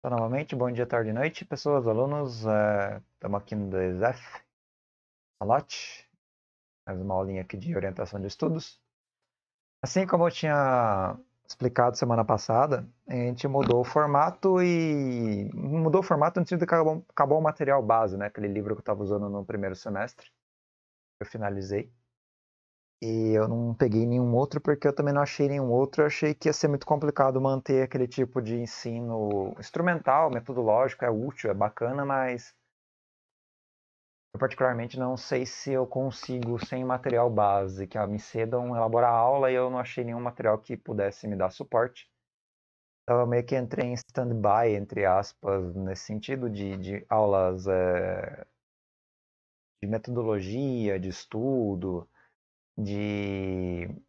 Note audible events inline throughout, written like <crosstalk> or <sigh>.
Então, novamente, bom dia, tarde e noite, pessoas, alunos. Estamos é, aqui no DSF, Salat, mais uma aulinha aqui de orientação de estudos. Assim como eu tinha explicado semana passada, a gente mudou o formato e mudou o formato no sentido que acabou, acabou o material base, né? Aquele livro que eu estava usando no primeiro semestre, eu finalizei. E eu não peguei nenhum outro porque eu também não achei nenhum outro. Eu achei que ia ser muito complicado manter aquele tipo de ensino instrumental, metodológico, é útil, é bacana, mas eu particularmente não sei se eu consigo sem material base, que me cedam elaborar a aula e eu não achei nenhum material que pudesse me dar suporte. Então eu meio que entrei em stand-by, entre aspas, nesse sentido de, de aulas é, de metodologia, de estudo de, de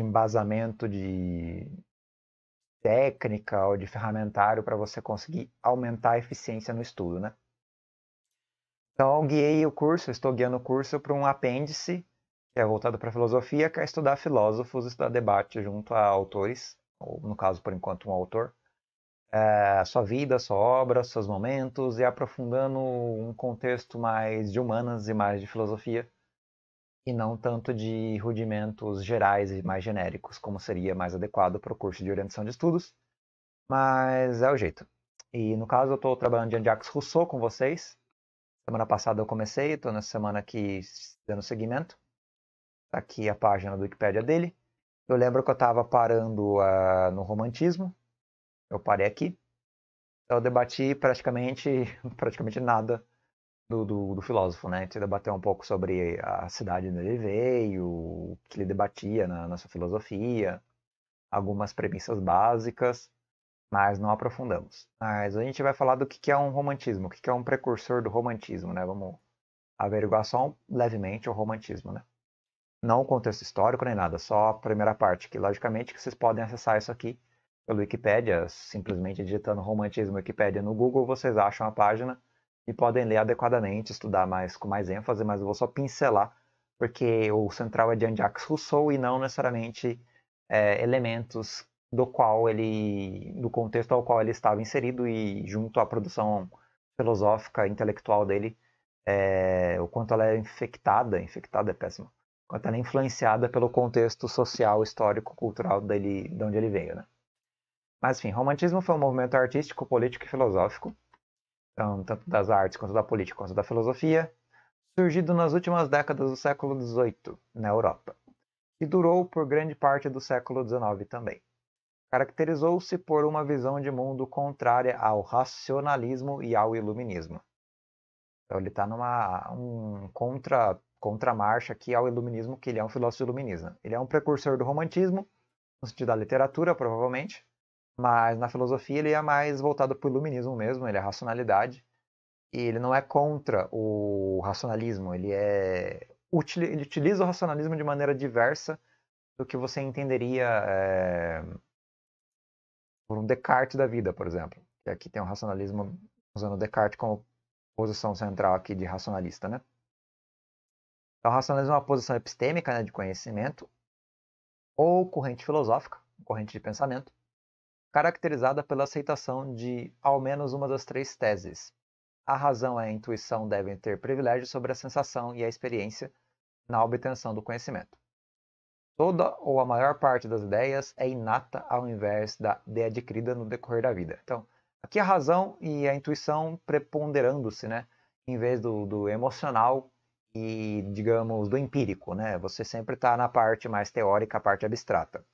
embasamento de técnica ou de ferramentário para você conseguir aumentar a eficiência no estudo, né? Então, eu guiei o curso, estou guiando o curso para um apêndice que é voltado para a filosofia, que é estudar filósofos, estudar debate junto a autores, ou no caso, por enquanto, um autor, é, sua vida, sua obra, seus momentos, e aprofundando um contexto mais de humanas e mais de filosofia, e não tanto de rudimentos gerais e mais genéricos, como seria mais adequado para o curso de orientação de estudos, mas é o jeito. E no caso, eu estou trabalhando de Andiax Rousseau com vocês. Semana passada eu comecei, estou nessa semana aqui dando seguimento. Está aqui a página do Wikipedia dele. Eu lembro que eu estava parando uh, no romantismo, eu parei aqui. Então, eu debati praticamente, <laughs> praticamente nada do, do, do filósofo, né? A gente debateu um pouco sobre a cidade onde ele veio, o que ele debatia na, na sua filosofia, algumas premissas básicas, mas não aprofundamos. Mas a gente vai falar do que, que é um romantismo, o que, que é um precursor do romantismo, né? Vamos averiguar só um, levemente o romantismo, né? Não o contexto histórico nem nada, só a primeira parte, que logicamente que vocês podem acessar isso aqui pelo Wikipedia, simplesmente digitando romantismo Wikipedia no Google, vocês acham a página e podem ler adequadamente, estudar mais com mais ênfase, mas eu vou só pincelar, porque o central é de Jacques Rousseau e não necessariamente é, elementos do qual ele, do contexto ao qual ele estava inserido e junto à produção filosófica, intelectual dele, é, o quanto ela é infectada, infectada é péssimo, o quanto ela é influenciada pelo contexto social, histórico, cultural dele, de onde ele veio, né? Mas enfim, romantismo foi um movimento artístico, político e filosófico então, tanto das artes quanto da política quanto da filosofia, surgido nas últimas décadas do século XVIII na Europa, e durou por grande parte do século XIX também. Caracterizou-se por uma visão de mundo contrária ao racionalismo e ao iluminismo. Então ele está numa um contra contramarcha aqui ao iluminismo, que ele é um filósofo iluminista. Ele é um precursor do romantismo, no sentido da literatura, provavelmente, mas na filosofia ele é mais voltado para o iluminismo mesmo, ele é racionalidade. E ele não é contra o racionalismo, ele é ele utiliza o racionalismo de maneira diversa do que você entenderia é, por um Descartes da vida, por exemplo. E aqui tem um racionalismo usando Descartes como posição central aqui de racionalista, né? Então, o racionalismo é uma posição epistêmica né, de conhecimento ou corrente filosófica, corrente de pensamento, caracterizada pela aceitação de ao menos uma das três teses. A razão e a intuição devem ter privilégio sobre a sensação e a experiência na obtenção do conhecimento. Toda ou a maior parte das ideias é inata ao invés da de adquirida no decorrer da vida. Então, aqui a razão e a intuição preponderando-se, né? Em vez do, do emocional e, digamos, do empírico, né? Você sempre está na parte mais teórica, a parte abstrata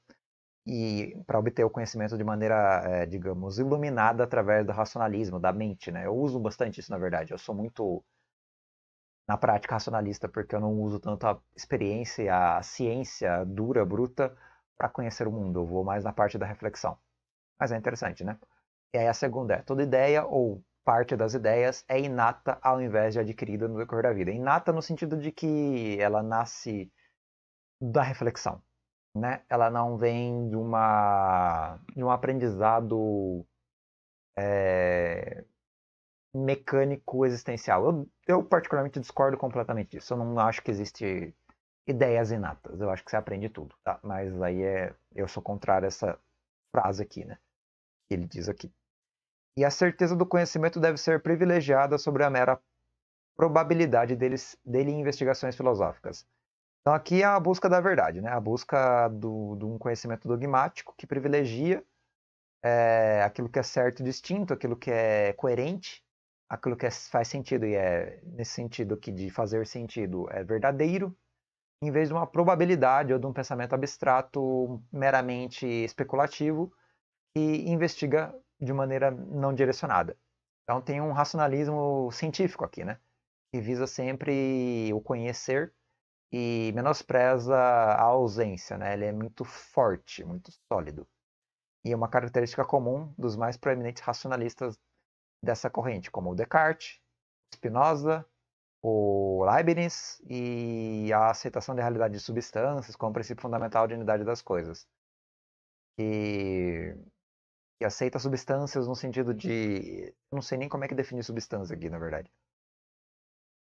e para obter o conhecimento de maneira, é, digamos, iluminada através do racionalismo, da mente, né? Eu uso bastante isso, na verdade. Eu sou muito, na prática, racionalista, porque eu não uso tanto a experiência e a ciência dura, bruta, para conhecer o mundo. Eu vou mais na parte da reflexão. Mas é interessante, né? E aí a segunda é, toda ideia ou parte das ideias é inata ao invés de adquirida no decorrer da vida. Inata no sentido de que ela nasce da reflexão né? Ela não vem de uma de um aprendizado é, mecânico existencial. Eu, eu particularmente discordo completamente disso. Eu não acho que existe ideias inatas. Eu acho que você aprende tudo, tá? Mas aí é eu sou contrário a essa frase aqui, né? Ele diz aqui. E a certeza do conhecimento deve ser privilegiada sobre a mera probabilidade deles, dele em investigações filosóficas. Então aqui é a busca da verdade, né? A busca do, de um conhecimento dogmático que privilegia é, aquilo que é certo e distinto, aquilo que é coerente, aquilo que é, faz sentido e é nesse sentido que de fazer sentido é verdadeiro, em vez de uma probabilidade ou de um pensamento abstrato meramente especulativo que investiga de maneira não direcionada. Então tem um racionalismo científico aqui, né? Que visa sempre o conhecer e menospreza a ausência, né? Ele é muito forte, muito sólido. E é uma característica comum dos mais proeminentes racionalistas dessa corrente, como o Descartes, Spinoza, o Leibniz e a aceitação da realidade de substâncias como princípio fundamental de unidade das coisas. E que aceita substâncias no sentido de. não sei nem como é que define substância aqui, na verdade.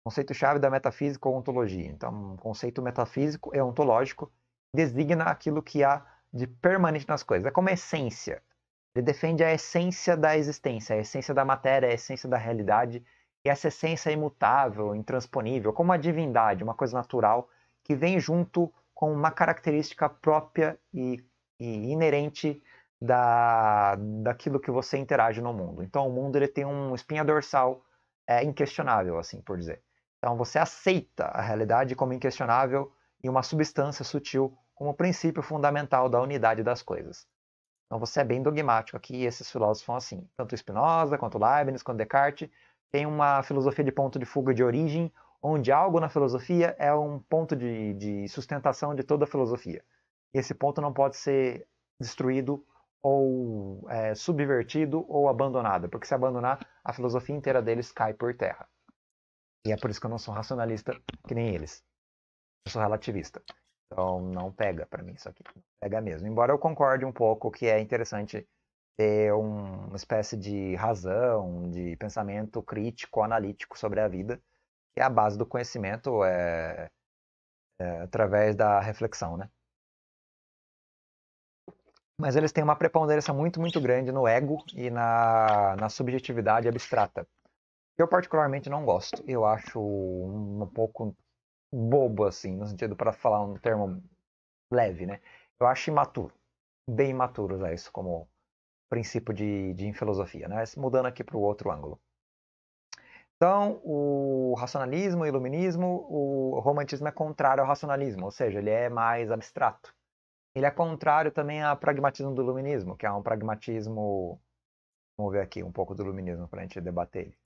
Conceito-chave da metafísica ou ontologia. Então, um conceito metafísico e ontológico designa aquilo que há de permanente nas coisas. É como a essência. Ele defende a essência da existência, a essência da matéria, a essência da realidade. E essa essência é imutável, intransponível, como a divindade, uma coisa natural, que vem junto com uma característica própria e, e inerente da, daquilo que você interage no mundo. Então, o mundo ele tem um espinha dorsal é, inquestionável, assim por dizer. Então você aceita a realidade como inquestionável e uma substância sutil como princípio fundamental da unidade das coisas. Então você é bem dogmático aqui, esses filósofos são assim. Tanto Spinoza, quanto Leibniz, quanto Descartes, tem uma filosofia de ponto de fuga de origem, onde algo na filosofia é um ponto de, de sustentação de toda a filosofia. E esse ponto não pode ser destruído ou é, subvertido ou abandonado, porque se abandonar, a filosofia inteira deles cai por terra. E é por isso que eu não sou racionalista que nem eles. Eu sou relativista. Então não pega para mim isso aqui. Não pega mesmo. Embora eu concorde um pouco que é interessante ter uma espécie de razão, de pensamento crítico, analítico sobre a vida, que é a base do conhecimento é, é através da reflexão, né? Mas eles têm uma preponderância muito, muito grande no ego e na, na subjetividade abstrata. Eu particularmente não gosto. Eu acho um, pouco bobo, assim, no sentido para falar um termo leve, né? Eu acho imaturo. Bem imaturo usar isso como princípio de, de filosofia, né? Mas mudando aqui para o outro ângulo. Então, o racionalismo, o iluminismo, o romantismo é contrário ao racionalismo, ou seja, ele é mais abstrato. Ele é contrário também ao pragmatismo do iluminismo, que é um pragmatismo. Vamos ver aqui um pouco do iluminismo para a gente debater ele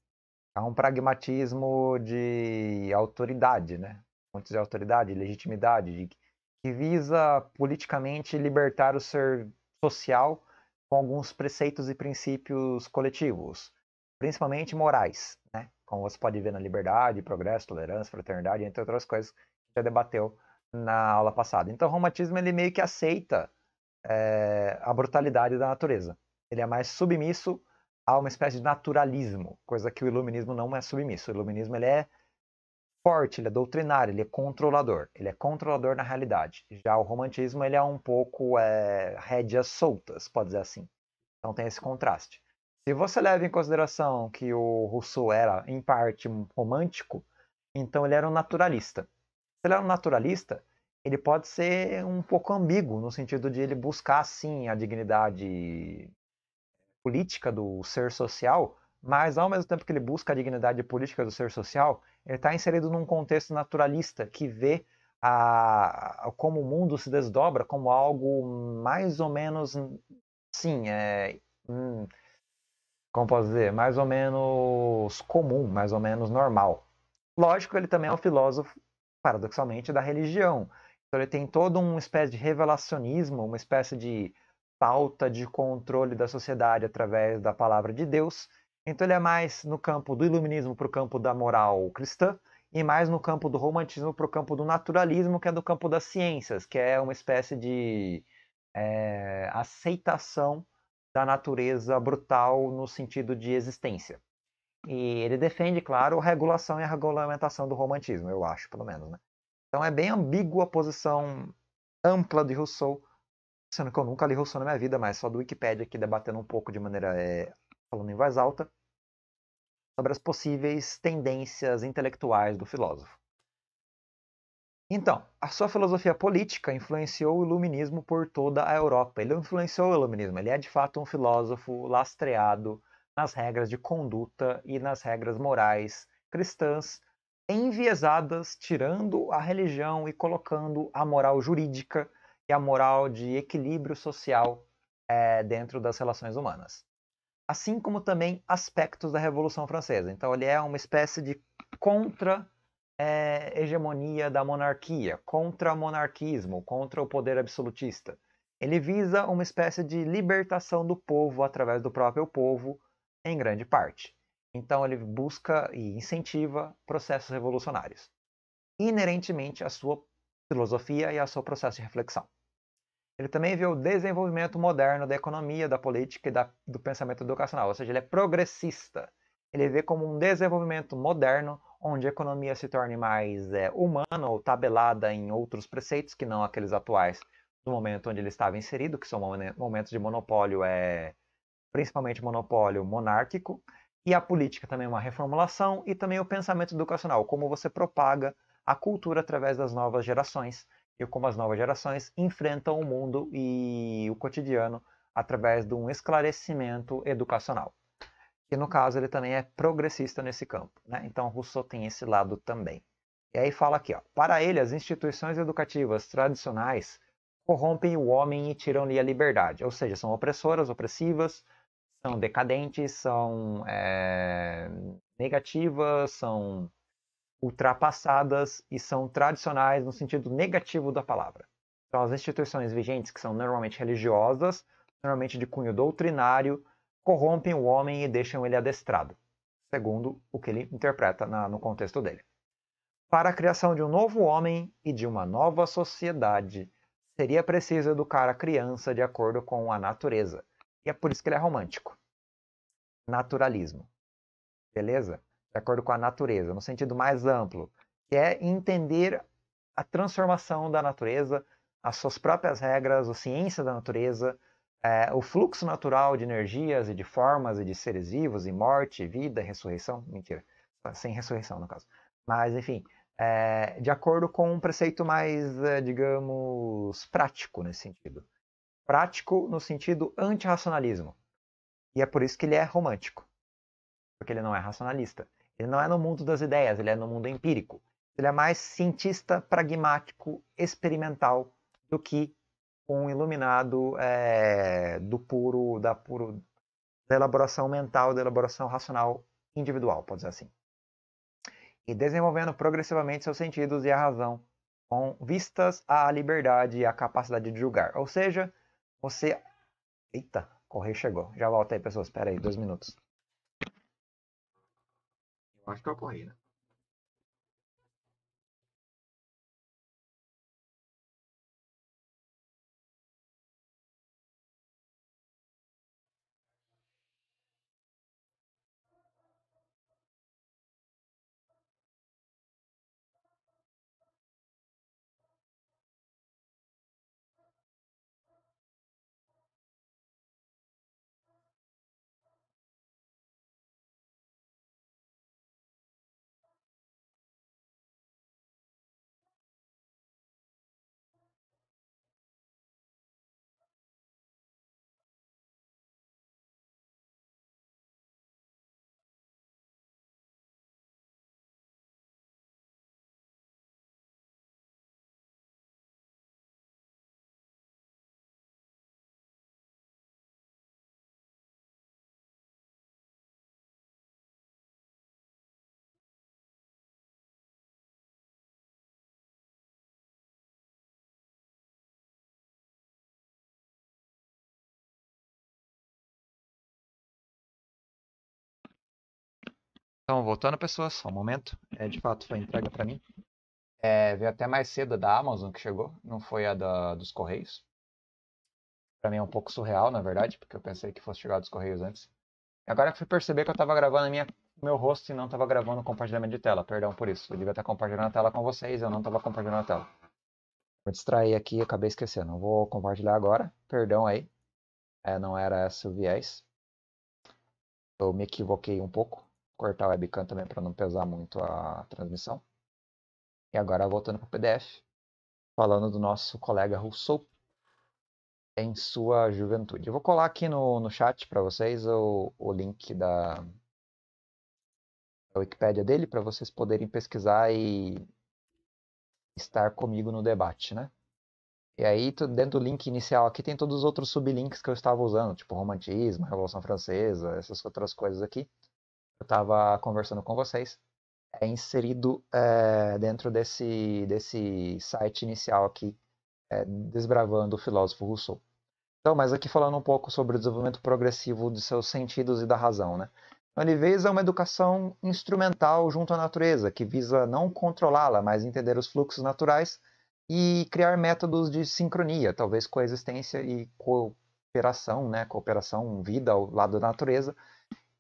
há é um pragmatismo de autoridade, né? Fontes de autoridade, legitimidade, de, que visa politicamente libertar o ser social com alguns preceitos e princípios coletivos, principalmente morais, né? Como você pode ver na liberdade, progresso, tolerância, fraternidade, entre outras coisas que já debateu na aula passada. Então, o romantismo ele meio que aceita é, a brutalidade da natureza. Ele é mais submisso há uma espécie de naturalismo, coisa que o iluminismo não é submisso. O iluminismo ele é forte, ele é doutrinário, ele é controlador, ele é controlador na realidade. Já o romantismo ele é um pouco é, rédeas soltas, pode dizer assim. Então tem esse contraste. Se você leva em consideração que o Rousseau era, em parte, romântico, então ele era um naturalista. Se ele era um naturalista, ele pode ser um pouco ambíguo, no sentido de ele buscar, sim, a dignidade política do ser social, mas ao mesmo tempo que ele busca a dignidade política do ser social, ele está inserido num contexto naturalista que vê a, a, como o mundo se desdobra como algo mais ou menos, sim, é, hum, como posso dizer, mais ou menos comum, mais ou menos normal. Lógico, ele também é um filósofo, paradoxalmente, da religião. Então ele tem todo uma espécie de revelacionismo, uma espécie de pauta de controle da sociedade através da palavra de Deus. Então ele é mais no campo do iluminismo para o campo da moral cristã e mais no campo do romantismo para o campo do naturalismo, que é do campo das ciências, que é uma espécie de é, aceitação da natureza brutal no sentido de existência. E ele defende, claro, a regulação e a regulamentação do romantismo, eu acho, pelo menos. Né? Então é bem ambígua a posição ampla de Rousseau sendo que eu nunca li Rousseau na minha vida, mas só do Wikipedia aqui debatendo um pouco de maneira é, falando em voz alta sobre as possíveis tendências intelectuais do filósofo. Então, a sua filosofia política influenciou o iluminismo por toda a Europa. Ele influenciou o iluminismo, ele é de fato um filósofo lastreado nas regras de conduta e nas regras morais cristãs, enviesadas, tirando a religião e colocando a moral jurídica a moral de equilíbrio social é, dentro das relações humanas. Assim como também aspectos da Revolução Francesa. Então, ele é uma espécie de contra-hegemonia é, da monarquia, contra monarquismo, contra o poder absolutista. Ele visa uma espécie de libertação do povo através do próprio povo, em grande parte. Então, ele busca e incentiva processos revolucionários, inerentemente à sua filosofia e ao seu processo de reflexão. Ele também vê o desenvolvimento moderno da economia, da política e da, do pensamento educacional, ou seja, ele é progressista. Ele vê como um desenvolvimento moderno onde a economia se torne mais é, humana ou tabelada em outros preceitos que não aqueles atuais do momento onde ele estava inserido, que são momentos de monopólio, é, principalmente monopólio monárquico, e a política também é uma reformulação, e também o pensamento educacional, como você propaga a cultura através das novas gerações, e como as novas gerações enfrentam o mundo e o cotidiano através de um esclarecimento educacional. E no caso ele também é progressista nesse campo, né? então Rousseau tem esse lado também. E aí fala aqui, ó, para ele as instituições educativas tradicionais corrompem o homem e tiram-lhe a liberdade, ou seja, são opressoras, opressivas, são decadentes, são é, negativas, são ultrapassadas e são tradicionais no sentido negativo da palavra. Então, as instituições vigentes, que são normalmente religiosas, normalmente de cunho doutrinário, corrompem o homem e deixam ele adestrado, segundo o que ele interpreta na, no contexto dele. Para a criação de um novo homem e de uma nova sociedade, seria preciso educar a criança de acordo com a natureza. E é por isso que ele é romântico. Naturalismo. Beleza? de acordo com a natureza, no sentido mais amplo, que é entender a transformação da natureza, as suas próprias regras, a ciência da natureza, é, o fluxo natural de energias e de formas e de seres vivos, e morte, vida, ressurreição, mentira, sem ressurreição no caso. Mas, enfim, é, de acordo com um preceito mais, é, digamos, prático nesse sentido. Prático no sentido antirracionalismo. E é por isso que ele é romântico, porque ele não é racionalista. Ele não é no mundo das ideias, ele é no mundo empírico. Ele é mais cientista, pragmático, experimental do que um iluminado é, do puro, da puro da elaboração mental, da elaboração racional individual, pode dizer assim. E desenvolvendo progressivamente seus sentidos e a razão, com vistas à liberdade e à capacidade de julgar. Ou seja, você. Eita, correr chegou. Já volta aí, pessoas. Espera aí, dois minutos. Eu acho que eu a né? Então, voltando, pessoas, só um momento. É, de fato, foi entrega para mim. É, veio até mais cedo da Amazon que chegou, não foi a da, dos Correios. Para mim é um pouco surreal, na verdade, porque eu pensei que fosse chegar dos Correios antes. agora que fui perceber que eu estava gravando minha, meu rosto e não estava gravando o compartilhamento de tela. Perdão por isso. Eu devia estar compartilhando a tela com vocês, eu não estava compartilhando a tela. Vou distrair aqui e acabei esquecendo. Não vou compartilhar agora, perdão aí. É, não era esse o viés. Eu me equivoquei um pouco cortar a webcam também para não pesar muito a transmissão. E agora voltando para o PDF, falando do nosso colega Rousseau em sua juventude. Eu vou colar aqui no, no chat para vocês o, o link da, da Wikipédia dele para vocês poderem pesquisar e estar comigo no debate, né? E aí, dentro do link inicial aqui, tem todos os outros sublinks que eu estava usando, tipo romantismo, Revolução Francesa, essas outras coisas aqui eu estava conversando com vocês, é inserido é, dentro desse, desse site inicial aqui, é, desbravando o filósofo Rousseau. Então, mas aqui falando um pouco sobre o desenvolvimento progressivo de seus sentidos e da razão, né? Então, ele visa uma educação instrumental junto à natureza, que visa não controlá-la, mas entender os fluxos naturais e criar métodos de sincronia, talvez coexistência e cooperação, né? Cooperação, vida ao lado da natureza,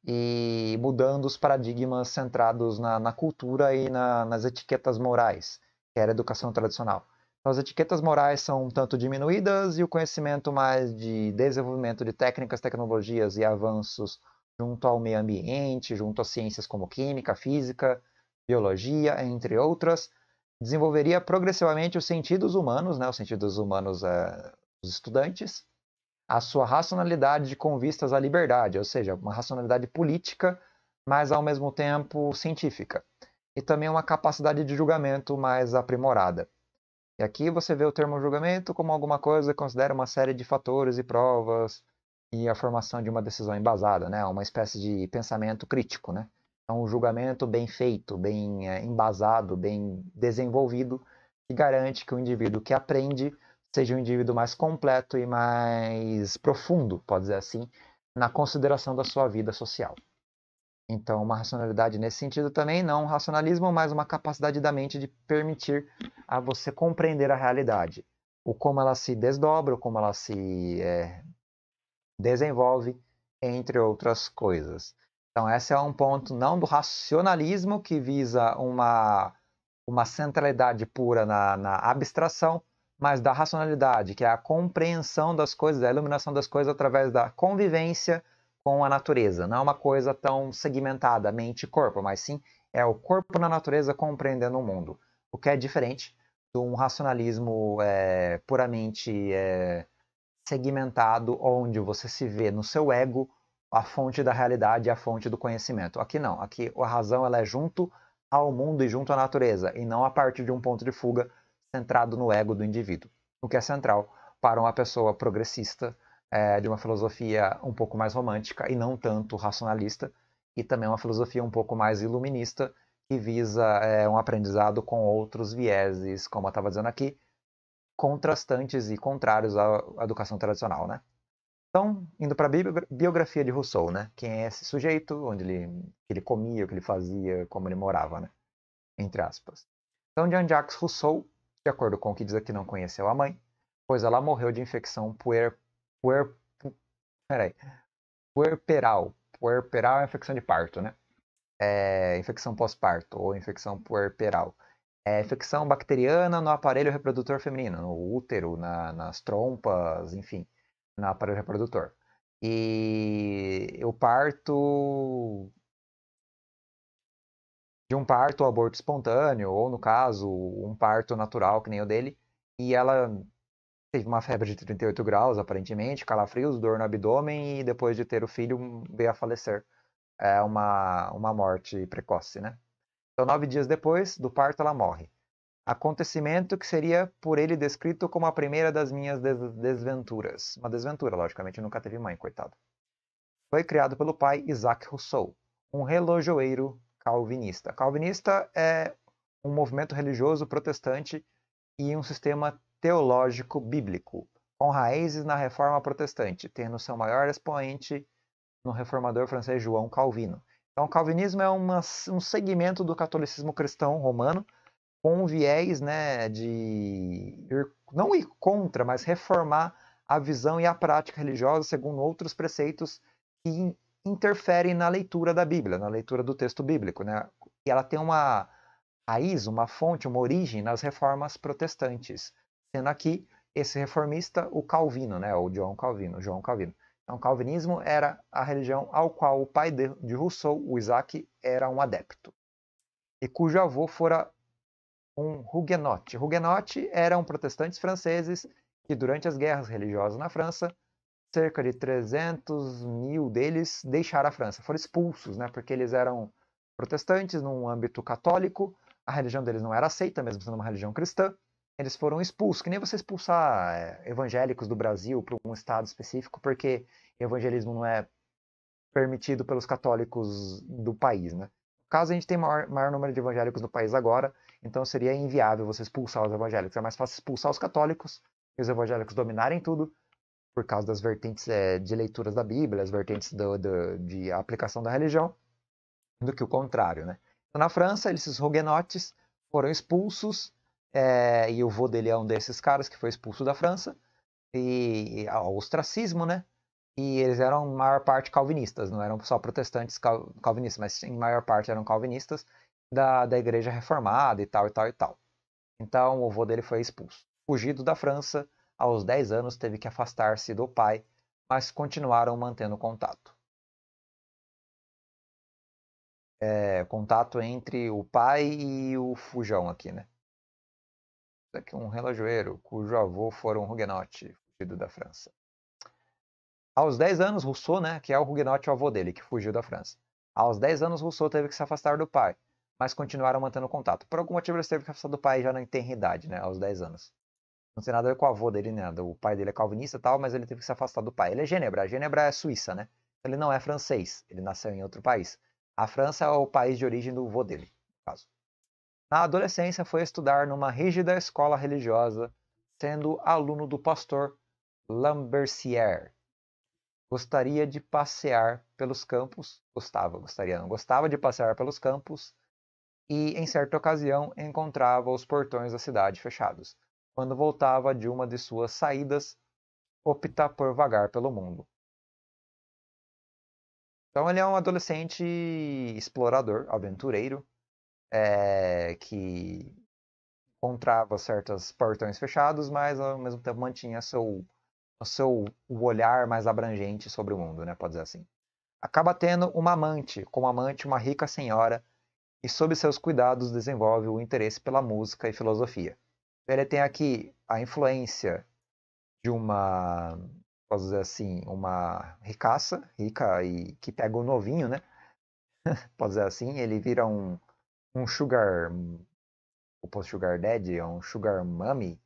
e mudando os paradigmas centrados na, na cultura e na, nas etiquetas morais, que era a educação tradicional. Então, as etiquetas morais são um tanto diminuídas e o conhecimento mais de desenvolvimento de técnicas, tecnologias e avanços junto ao meio ambiente, junto a ciências como química, física, biologia, entre outras, desenvolveria progressivamente os sentidos humanos, né, os sentidos humanos é, dos estudantes, a sua racionalidade com vistas à liberdade, ou seja, uma racionalidade política, mas ao mesmo tempo científica, e também uma capacidade de julgamento mais aprimorada. E aqui você vê o termo julgamento como alguma coisa que considera uma série de fatores e provas e a formação de uma decisão embasada, né? uma espécie de pensamento crítico. Né? Então, um julgamento bem feito, bem eh, embasado, bem desenvolvido, que garante que o indivíduo que aprende seja um indivíduo mais completo e mais profundo, pode dizer assim, na consideração da sua vida social. Então, uma racionalidade nesse sentido também, não um racionalismo, mas uma capacidade da mente de permitir a você compreender a realidade, o como ela se desdobra, o como ela se é, desenvolve, entre outras coisas. Então, esse é um ponto não do racionalismo que visa uma, uma centralidade pura na, na abstração, mas da racionalidade, que é a compreensão das coisas, a iluminação das coisas através da convivência com a natureza. Não é uma coisa tão segmentada, mente e corpo, mas sim é o corpo na natureza compreendendo o mundo, o que é diferente de um racionalismo é, puramente é, segmentado, onde você se vê no seu ego a fonte da realidade e a fonte do conhecimento. Aqui não, aqui a razão ela é junto ao mundo e junto à natureza, e não a partir de um ponto de fuga centrado no ego do indivíduo, o que é central para uma pessoa progressista, é, de uma filosofia um pouco mais romântica e não tanto racionalista, e também uma filosofia um pouco mais iluminista, que visa é, um aprendizado com outros vieses, como eu estava dizendo aqui, contrastantes e contrários à educação tradicional, né? Então, indo para a biografia de Rousseau, né? Quem é esse sujeito, onde ele, que ele comia, o que ele fazia, como ele morava, né? Entre aspas. Então, Jean-Jacques Rousseau de acordo com o que diz aqui, não conheceu a mãe, pois ela morreu de infecção puer, puer, peraí, puerperal. Puerperal é infecção de parto, né? É, infecção pós-parto ou infecção puerperal. É, infecção bacteriana no aparelho reprodutor feminino, no útero, na, nas trompas, enfim, no aparelho reprodutor. E o parto de um parto, aborto espontâneo, ou no caso, um parto natural, que nem o dele, e ela teve uma febre de 38 graus, aparentemente, calafrios, dor no abdômen, e depois de ter o filho, veio a falecer. É uma, uma morte precoce, né? Então, nove dias depois do parto, ela morre. Acontecimento que seria por ele descrito como a primeira das minhas des desventuras. Uma desventura, logicamente, nunca teve mãe, coitado. Foi criado pelo pai Isaac Rousseau, um relojoeiro calvinista. Calvinista é um movimento religioso protestante e um sistema teológico bíblico, com raízes na reforma protestante, tendo seu maior expoente no reformador francês João Calvino. Então, o calvinismo é uma, um segmento do catolicismo cristão romano com um viés né, de ir, não ir contra, mas reformar a visão e a prática religiosa segundo outros preceitos que interfere na leitura da Bíblia, na leitura do texto bíblico. Né? E ela tem uma raiz, uma fonte, uma origem nas reformas protestantes, sendo aqui esse reformista o Calvino, né? o João Calvino, João Calvino. Então, o calvinismo era a religião ao qual o pai de Rousseau, o Isaac, era um adepto, e cujo avô fora um huguenote. Huguenote eram protestantes franceses que, durante as guerras religiosas na França, cerca de 300 mil deles deixaram a França, foram expulsos, né? Porque eles eram protestantes num âmbito católico, a religião deles não era aceita, mesmo sendo uma religião cristã. Eles foram expulsos, que nem você expulsar eh, evangélicos do Brasil para um estado específico, porque evangelismo não é permitido pelos católicos do país, né? Caso a gente tenha maior, maior número de evangélicos no país agora, então seria inviável você expulsar os evangélicos. É mais fácil expulsar os católicos e os evangélicos dominarem tudo por causa das vertentes é, de leituras da Bíblia, as vertentes do, do, de aplicação da religião, do que o contrário. Né? Então, na França, esses roguenotes foram expulsos, é, e o vô dele é um desses caras que foi expulso da França, e, e ao ah, ostracismo, né? E eles eram, maior parte, calvinistas, não eram só protestantes cal, calvinistas, mas em maior parte eram calvinistas da, da igreja reformada e tal, e tal, e tal. Então, o vô dele foi expulso, fugido da França aos 10 anos teve que afastar-se do pai, mas continuaram mantendo contato. É, contato entre o pai e o fujão aqui, né? Isso aqui é um relojoeiro cujo avô foi um huguenote fugido da França. Aos 10 anos, Rousseau, né, que é o huguenote o avô dele, que fugiu da França. Aos 10 anos, Rousseau teve que se afastar do pai, mas continuaram mantendo contato. Por algum motivo, eles teve que afastar do pai já na tenra idade, né, aos 10 anos não tem nada a ver com o avô dele, né? nada. O pai dele é calvinista e tal, mas ele teve que se afastar do pai. Ele é Genebra. A Genebra é suíça, né? Ele não é francês. Ele nasceu em outro país. A França é o país de origem do avô dele, no caso. Na adolescência, foi estudar numa rígida escola religiosa, sendo aluno do pastor Lambertier. Gostaria de passear pelos campos. Gostava, gostaria, não. Gostava de passear pelos campos. E, em certa ocasião, encontrava os portões da cidade fechados quando voltava de uma de suas saídas, optar por vagar pelo mundo. Então ele é um adolescente explorador, aventureiro, é, que encontrava certos portões fechados, mas ao mesmo tempo mantinha seu, o seu o olhar mais abrangente sobre o mundo, né? Pode dizer assim. Acaba tendo uma amante, como amante uma rica senhora, e sob seus cuidados desenvolve o interesse pela música e filosofia ele tem aqui a influência de uma, posso dizer assim, uma ricaça, rica e que pega o novinho, né? <laughs> pode dizer assim, ele vira um, um sugar, o post sugar daddy, é um sugar mummy,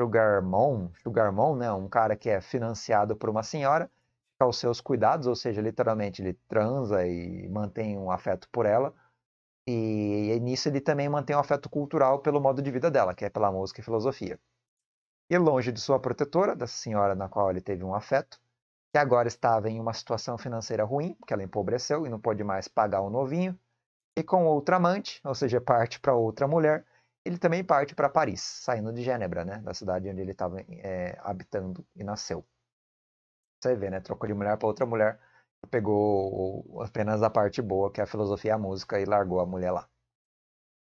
sugar mom, sugar mom, né? Um cara que é financiado por uma senhora, aos seus cuidados, ou seja, literalmente ele transa e mantém um afeto por ela e, e nisso ele também mantém um afeto cultural pelo modo de vida dela, que é pela música e filosofia. E longe de sua protetora, da senhora na qual ele teve um afeto, que agora estava em uma situação financeira ruim, porque ela empobreceu e não pôde mais pagar o novinho, e com outra amante, ou seja, parte para outra mulher, ele também parte para Paris, saindo de Gênebra, né, da cidade onde ele estava é, eh, habitando e nasceu. Você vê, né, trocou de mulher para outra mulher pegou apenas a parte boa, que é a filosofia e a música, e largou a mulher lá.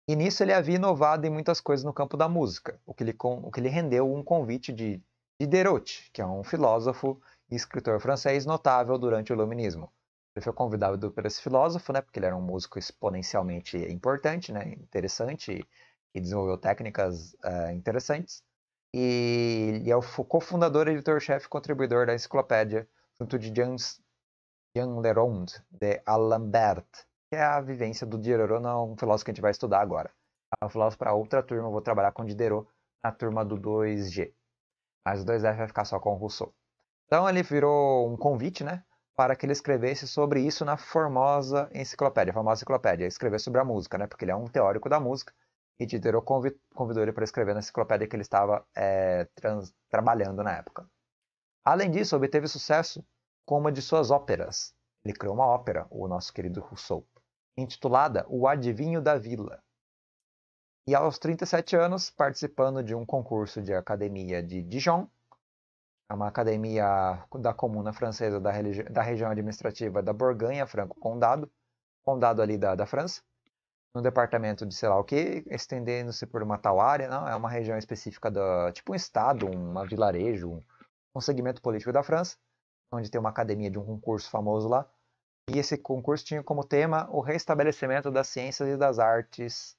E nisso ele havia inovado em muitas coisas no campo da música, o que lhe, o que lhe rendeu um convite de Diderot, que é um filósofo e escritor francês notável durante o Iluminismo. Ele foi convidado por esse filósofo, né, porque ele era um músico exponencialmente importante, né, interessante, e desenvolveu técnicas uh, interessantes. E ele é o cofundador, editor-chefe e contribuidor da enciclopédia, junto de James Jean Leronde, de Alambert, que é a vivência do Diderot, não é um filósofo que a gente vai estudar agora. É um filósofo para outra turma, eu vou trabalhar com Diderot na turma do 2G. Mas o 2F vai ficar só com o Rousseau. Então ele virou um convite, né? Para que ele escrevesse sobre isso na Formosa Enciclopédia. A Formosa Enciclopédia, escrever sobre a música, né? Porque ele é um teórico da música. E Diderot convidou ele para escrever na enciclopédia que ele estava é, trans, trabalhando na época. Além disso, obteve sucesso com uma de suas óperas. Ele criou uma ópera, o nosso querido Rousseau, intitulada O Adivinho da Vila. E aos 37 anos, participando de um concurso de academia de Dijon, é uma academia da comuna francesa da, da região administrativa da borgonha Franco-Condado, condado ali da, da França, no departamento de sei lá o que, estendendo-se por uma tal área, não, é uma região específica, da, tipo um estado, um vilarejo, um segmento político da França onde tem uma academia de um concurso famoso lá. E esse concurso tinha como tema o restabelecimento das ciências e das artes,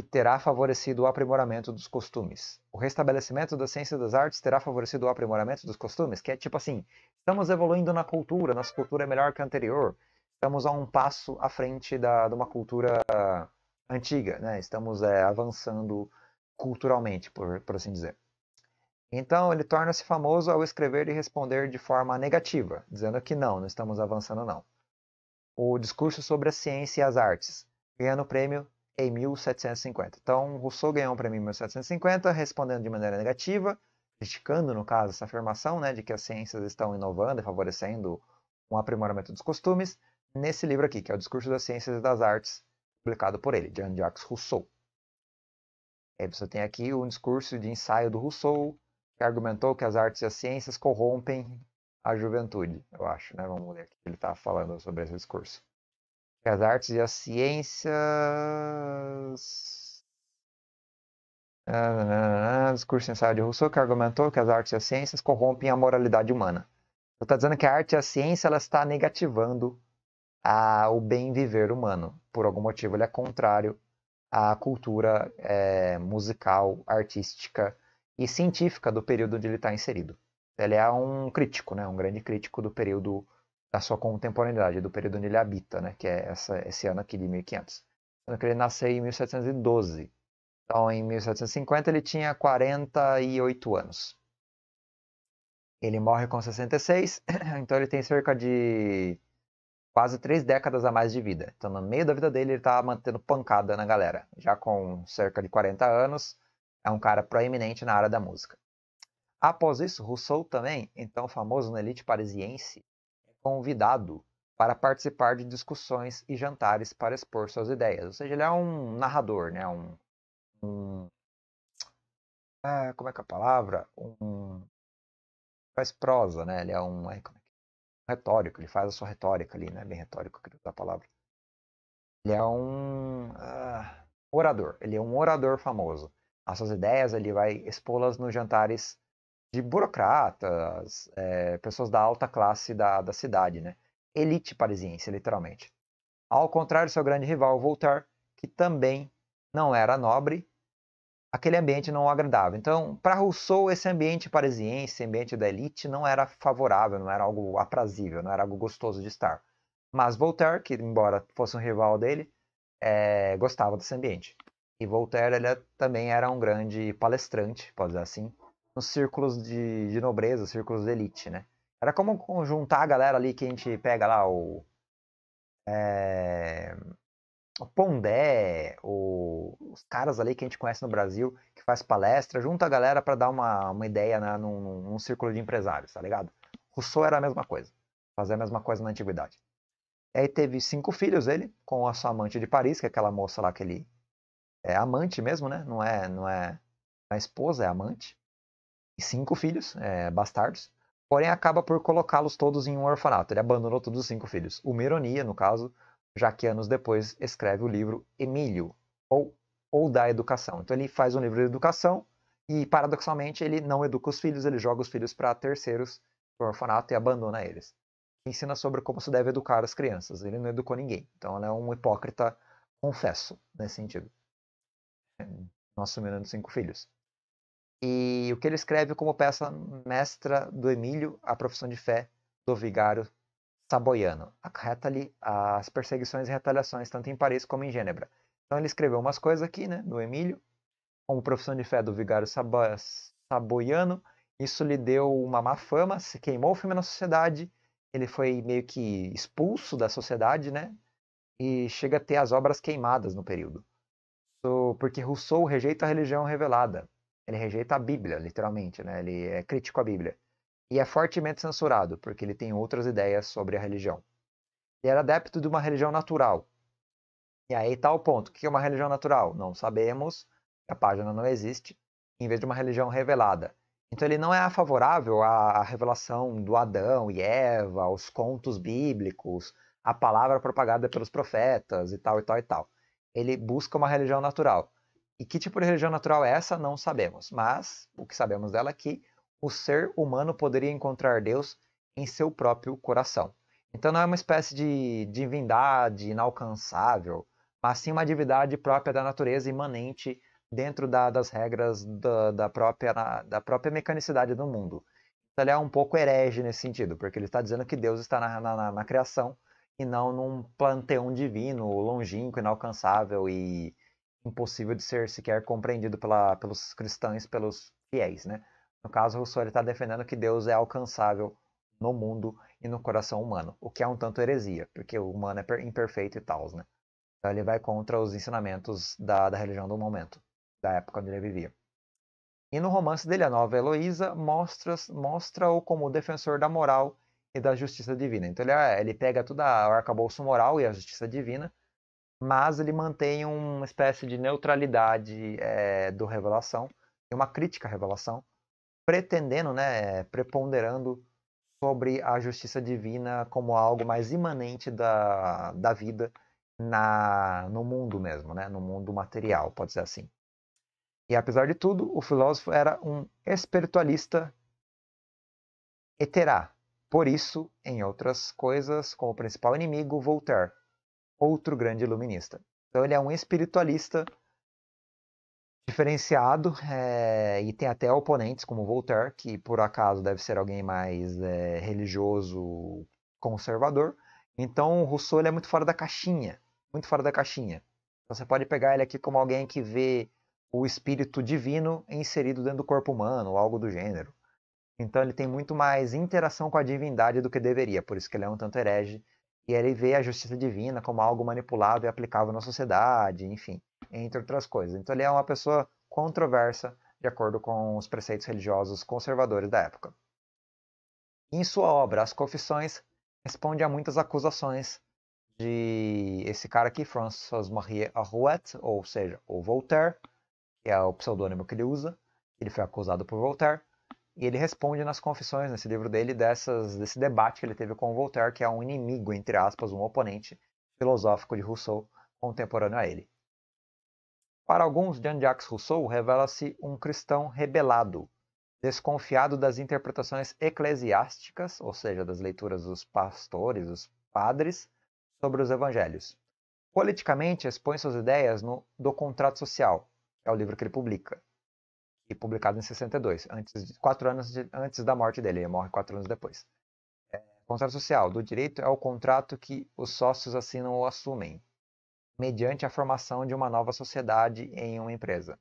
que terá favorecido o aprimoramento dos costumes. O restabelecimento das ciências e das artes terá favorecido o aprimoramento dos costumes, que é tipo assim: estamos evoluindo na cultura, nossa cultura é melhor que a anterior, estamos a um passo à frente da, de uma cultura antiga, né? estamos é, avançando culturalmente, por, por assim dizer. Então, ele torna-se famoso ao escrever e responder de forma negativa, dizendo que não, não estamos avançando não. O discurso sobre a ciência e as artes, ganhando o prêmio em 1750. Então, Rousseau ganhou o prêmio em 1750, respondendo de maneira negativa, criticando, no caso, essa afirmação né, de que as ciências estão inovando e favorecendo um aprimoramento dos costumes, nesse livro aqui, que é o Discurso das Ciências e das Artes, publicado por ele, Jean-Jacques Rousseau. Aí é, você tem aqui um discurso de ensaio do Rousseau, que argumentou que as artes e as ciências corrompem a juventude, eu acho, né? Vamos ler o que ele está falando sobre esse discurso. Que as artes e as ciências. Ah, discurso ensaio de Rousseau que argumentou que as artes e as ciências corrompem a moralidade humana. Então está dizendo que a arte e a ciência ela está negativando a, o bem viver humano. Por algum motivo ele é contrário à cultura é, musical, artística e científica do período onde ele está inserido. Ele é um crítico, né? um grande crítico do período da sua contemporaneidade, do período onde ele habita, né? que é essa, esse ano aqui de 1500. Sendo que ele nasceu em 1712. Então, em 1750, ele tinha 48 anos. Ele morre com 66, <coughs> então ele tem cerca de quase três décadas a mais de vida. Então, no meio da vida dele, ele está mantendo pancada na galera. Já com cerca de 40 anos, é um cara proeminente na área da música. Após isso, Rousseau também, então famoso na elite parisiense, é convidado para participar de discussões e jantares para expor suas ideias. Ou seja, ele é um narrador, né? Um, um é, como é que é a palavra? Um faz prosa, né? Ele é um, é, é um retórico, ele faz a sua retórica ali, né? Bem retórico, eu queria usar a palavra. Ele é um uh, orador, ele é um orador famoso as suas ideias, ele vai expô-las nos jantares de burocratas, é, pessoas da alta classe da, da cidade, né? Elite parisiense, literalmente. Ao contrário do seu grande rival Voltaire, que também não era nobre, aquele ambiente não o agradava. Então, para Rousseau, esse ambiente parisiense, esse ambiente da elite, não era favorável, não era algo aprazível, não era algo gostoso de estar. Mas Voltaire, que embora fosse um rival dele, é, gostava desse ambiente. E Voltaire ele é, também era um grande palestrante, pode dizer assim, nos círculos de, de nobreza, círculos de elite, né? Era como conjuntar a galera ali que a gente pega lá o. É, o Pondé, o, os caras ali que a gente conhece no Brasil, que faz palestra, junta a galera para dar uma, uma ideia né, num, num, círculo de empresários, tá ligado? Rousseau era a mesma coisa, fazia a mesma coisa na antiguidade. E aí teve cinco filhos ele, com a sua amante de Paris, que é aquela moça lá que ele é amante mesmo, né? Não é, não é a esposa, é amante. E cinco filhos, é, bastardos. Porém, acaba por colocá-los todos em um orfanato. Ele abandonou todos os cinco filhos. Uma ironia, no caso, já que anos depois escreve o livro Emílio, ou, ou da Educação. Então, ele faz um livro de educação e, paradoxalmente, ele não educa os filhos, ele joga os filhos para terceiros do orfanato e abandona eles. Ensina sobre como se deve educar as crianças. Ele não educou ninguém. Então, ele é um hipócrita, confesso, nesse sentido. Nosso Menino Cinco Filhos. E o que ele escreve como peça mestra do Emílio, a profissão de fé do vigário Saboiano. Acarreta-lhe as perseguições e retaliações, tanto em Paris como em Gênebra. Então ele escreveu umas coisas aqui, né, do Emílio, como profissão de fé do vigário Sabo Saboiano. Isso lhe deu uma má fama, se queimou o filme na sociedade, ele foi meio que expulso da sociedade, né, e chega a ter as obras queimadas no período. Rousseau, porque Rousseau rejeita a religião revelada. Ele rejeita a Bíblia, literalmente, né? Ele é crítico à Bíblia. E é fortemente censurado, porque ele tem outras ideias sobre a religião. Ele era adepto de uma religião natural. E aí está o ponto. O que é uma religião natural? Não sabemos. A página não existe. Em vez de uma religião revelada. Então ele não é favorável à revelação do Adão e Eva, aos contos bíblicos, à palavra propagada pelos profetas e tal e tal e tal ele busca uma religião natural. E que tipo de religião natural é essa, não sabemos. Mas o que sabemos dela é que o ser humano poderia encontrar Deus em seu próprio coração. Então não é uma espécie de divindade inalcançável, mas sim uma divindade própria da natureza imanente dentro da, das regras da, da, própria, da própria mecanicidade do mundo. Então, ele é um pouco herege nesse sentido, porque ele está dizendo que Deus está na, na, na criação e não num planteão divino, longínquo, inalcançável e impossível de ser sequer compreendido pela, pelos cristãos, pelos fiéis, né? No caso, Rousseau está defendendo que Deus é alcançável no mundo e no coração humano, o que é um tanto heresia, porque o humano é imperfeito e tal, né? Então ele vai contra os ensinamentos da, da religião do momento, da época onde ele vivia. E no romance dele, a nova Heloísa mostra-o mostra como defensor da moral e da justiça divina. Então ele, ah, é, ele pega toda a arcabouço moral e a justiça divina, mas ele mantém uma espécie de neutralidade é, do revelação, e uma crítica à revelação, pretendendo, né, preponderando sobre a justiça divina como algo mais imanente da, da vida na, no mundo mesmo, né, no mundo material, pode ser assim. E apesar de tudo, o filósofo era um espiritualista heterá, por isso, em outras coisas, como principal inimigo, Voltaire, outro grande iluminista. Então ele é um espiritualista diferenciado é, e tem até oponentes como Voltaire, que por acaso deve ser alguém mais é, religioso, conservador. Então Rousseau ele é muito fora da caixinha, muito fora da caixinha. Então, você pode pegar ele aqui como alguém que vê o espírito divino inserido dentro do corpo humano, algo do gênero. Então ele tem muito mais interação com a divindade do que deveria, por isso que ele é um tanto herege. E ele vê a justiça divina como algo manipulável e aplicável na sociedade, enfim, entre outras coisas. Então ele é uma pessoa controversa de acordo com os preceitos religiosos conservadores da época. Em sua obra, As Confissões, responde a muitas acusações de esse cara aqui, François-Marie Arouet, ou seja, o Voltaire, que é o pseudônimo que ele usa. Ele foi acusado por Voltaire e ele responde nas confissões, nesse livro dele, dessas, desse debate que ele teve com Voltaire, que é um inimigo, entre aspas, um oponente filosófico de Rousseau, contemporâneo a ele. Para alguns, Jean-Jacques Rousseau revela-se um cristão rebelado, desconfiado das interpretações eclesiásticas, ou seja, das leituras dos pastores, dos padres, sobre os evangelhos. Politicamente, expõe suas ideias no Do Contrato Social, que é o livro que ele publica, e publicado em 62, antes, quatro anos de, antes da morte dele, ele morre quatro anos depois. É, contrato social do direito é o contrato que os sócios assinam ou assumem, mediante a formação de uma nova sociedade em uma empresa.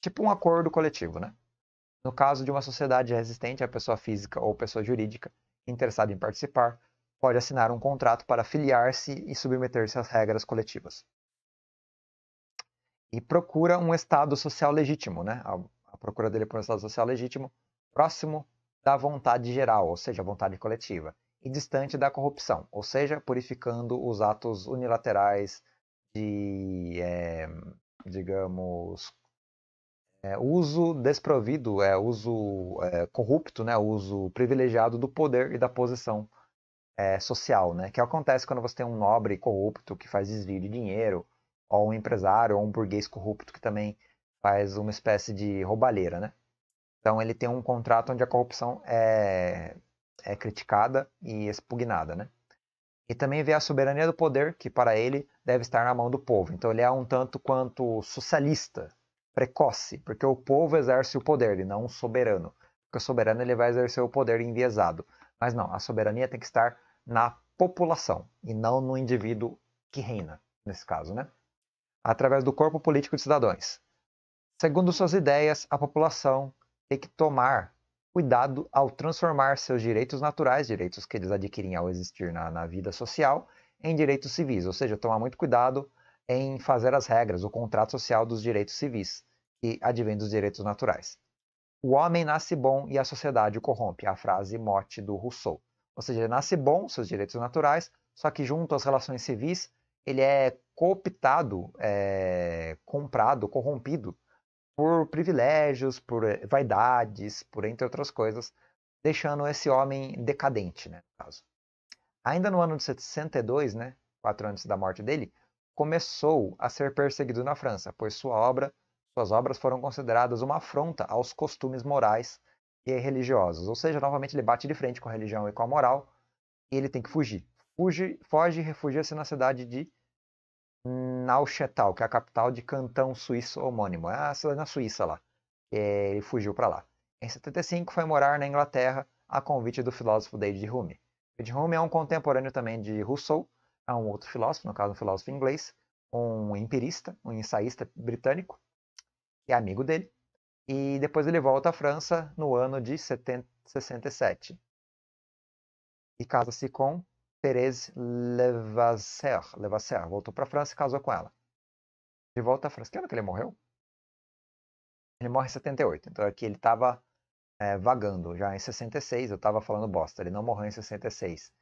Tipo um acordo coletivo, né? No caso de uma sociedade resistente, a pessoa física ou pessoa jurídica interessada em participar pode assinar um contrato para filiar-se e submeter-se às regras coletivas. E procura um Estado social legítimo, né? procura dele por um Estado social legítimo, próximo da vontade geral, ou seja, a vontade coletiva, e distante da corrupção, ou seja, purificando os atos unilaterais de, é, digamos, é, uso desprovido, é, uso é, corrupto, né, uso privilegiado do poder e da posição é, social, né, que acontece quando você tem um nobre corrupto que faz desvio de dinheiro, ou um empresário, ou um burguês corrupto que também faz uma espécie de roubalheira, né? Então ele tem um contrato onde a corrupção é, é criticada e expugnada, né? E também vê a soberania do poder, que para ele deve estar na mão do povo. Então ele é um tanto quanto socialista, precoce, porque o povo exerce o poder e não o soberano. Porque o soberano ele vai exercer o poder enviesado. Mas não, a soberania tem que estar na população e não no indivíduo que reina, nesse caso, né? Através do corpo político de cidadãos, Segundo suas ideias, a população tem que tomar cuidado ao transformar seus direitos naturais, direitos que eles adquirem ao existir na, na vida social, em direitos civis, ou seja, tomar muito cuidado em fazer as regras, o contrato social dos direitos civis, que advém dos direitos naturais. O homem nasce bom e a sociedade o corrompe, é a frase mote do Rousseau. Ou seja, nasce bom, seus direitos naturais, só que junto às relações civis, ele é cooptado, é, comprado, corrompido por privilégios, por eh, vaidades, por entre outras coisas, deixando esse homem decadente, né, no caso. Ainda no ano de 62, né, quatro anos da morte dele, começou a ser perseguido na França, pois sua obra, suas obras foram consideradas uma afronta aos costumes morais e religiosos. Ou seja, novamente ele bate de frente com a religião e com a moral, e ele tem que fugir. Fuge, foge e refugia-se na cidade de Nauchetal, que é a capital de cantão suíço homônimo, é na Suíça lá. ele fugiu para lá. Em 75 foi morar na Inglaterra a convite do filósofo David Hume. David Hume é um contemporâneo também de Rousseau, é um outro filósofo, no caso um filósofo inglês, um empirista, um ensaísta britânico, é amigo dele. E depois ele volta à França no ano de 70, 67. E casa-se com Thérèse Levasseur. Levasseur voltou para a França e casou com ela. De volta à França. Que ano que ele morreu? Ele morre em 78. Então aqui é ele estava é, vagando já em 66. Eu estava falando bosta. Ele não morreu em 66.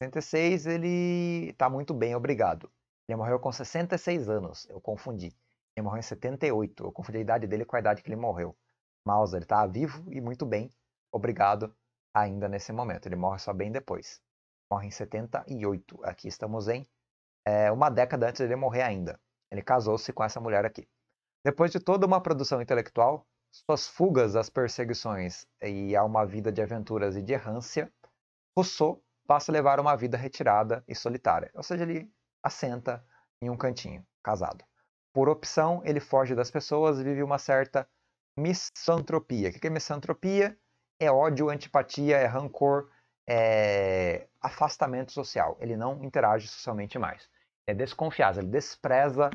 66 ele está muito bem, obrigado. Ele morreu com 66 anos. Eu confundi. Ele morreu em 78. Eu confundi a idade dele com a idade que ele morreu. Mauser, ele está vivo e muito bem. Obrigado ainda nesse momento. Ele morre só bem depois morre em 78. Aqui estamos em é, uma década antes dele morrer ainda. Ele casou-se com essa mulher aqui. Depois de toda uma produção intelectual, suas fugas às perseguições e a uma vida de aventuras e de errância, Rousseau passa a levar uma vida retirada e solitária. Ou seja, ele assenta em um cantinho, casado. Por opção, ele foge das pessoas e vive uma certa misantropia. O que é misantropia? É ódio, antipatia, é rancor, é, afastamento social. Ele não interage socialmente mais. É desconfiado, ele despreza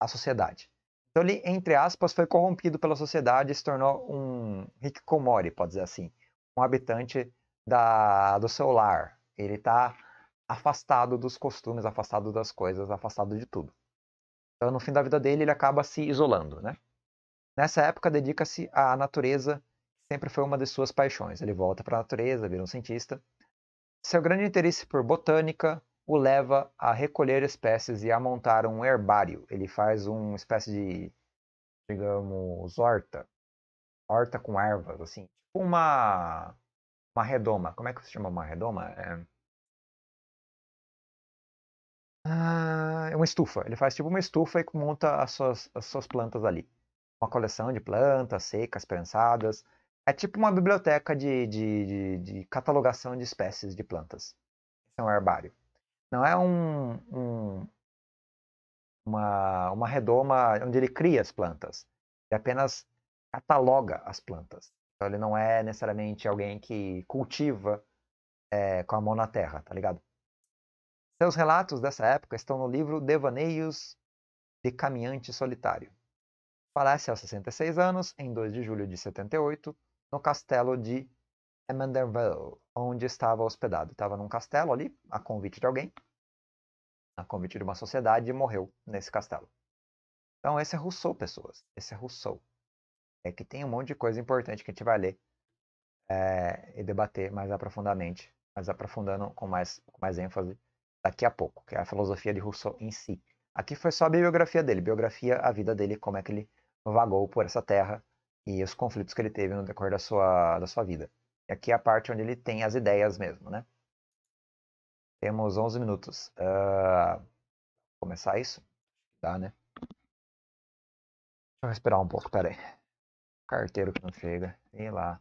a sociedade. Então ele, entre aspas, foi corrompido pela sociedade e se tornou um hikikomori, pode dizer assim. Um habitante da, do seu lar. Ele está afastado dos costumes, afastado das coisas, afastado de tudo. Então, no fim da vida dele, ele acaba se isolando, né? Nessa época, dedica-se à natureza sempre foi uma de suas paixões. Ele volta para a natureza, vira um cientista. Seu grande interesse por botânica o leva a recolher espécies e a montar um herbário. Ele faz uma espécie de, digamos, horta. Horta com ervas, assim. Tipo uma, uma redoma. Como é que se chama uma redoma? É, ah, é... uma estufa. Ele faz tipo uma estufa e monta as suas, as suas plantas ali. Uma coleção de plantas secas, prensadas. É tipo uma biblioteca de, de, de, de catalogação de espécies de plantas. Isso é um herbário. Não é um, um, uma, uma redoma onde ele cria as plantas. Ele apenas cataloga as plantas. Então ele não é necessariamente alguém que cultiva é, com a mão na terra, tá ligado? Seus relatos dessa época estão no livro Devaneios de Caminhante Solitário. Falece aos 66 anos, em 2 de julho de 78, no castelo de Emanderville, onde estava hospedado. Estava num castelo ali, a convite de alguém, a convite de uma sociedade, e morreu nesse castelo. Então, esse é Rousseau, pessoas. Esse é Rousseau. É que tem um monte de coisa importante que a gente vai ler é, e debater mais aprofundadamente, mais aprofundando com mais, com mais ênfase daqui a pouco, que é a filosofia de Rousseau em si. Aqui foi só a biografia dele, biografia, a vida dele, como é que ele vagou por essa terra e os conflitos que ele teve no decorrer da sua, da sua vida. E aqui é a parte onde ele tem as ideias mesmo, né? Temos 11 minutos. Uh, começar isso? Dá, né? Deixa eu esperar um pouco, Peraí. Carteiro que não chega. Sei lá.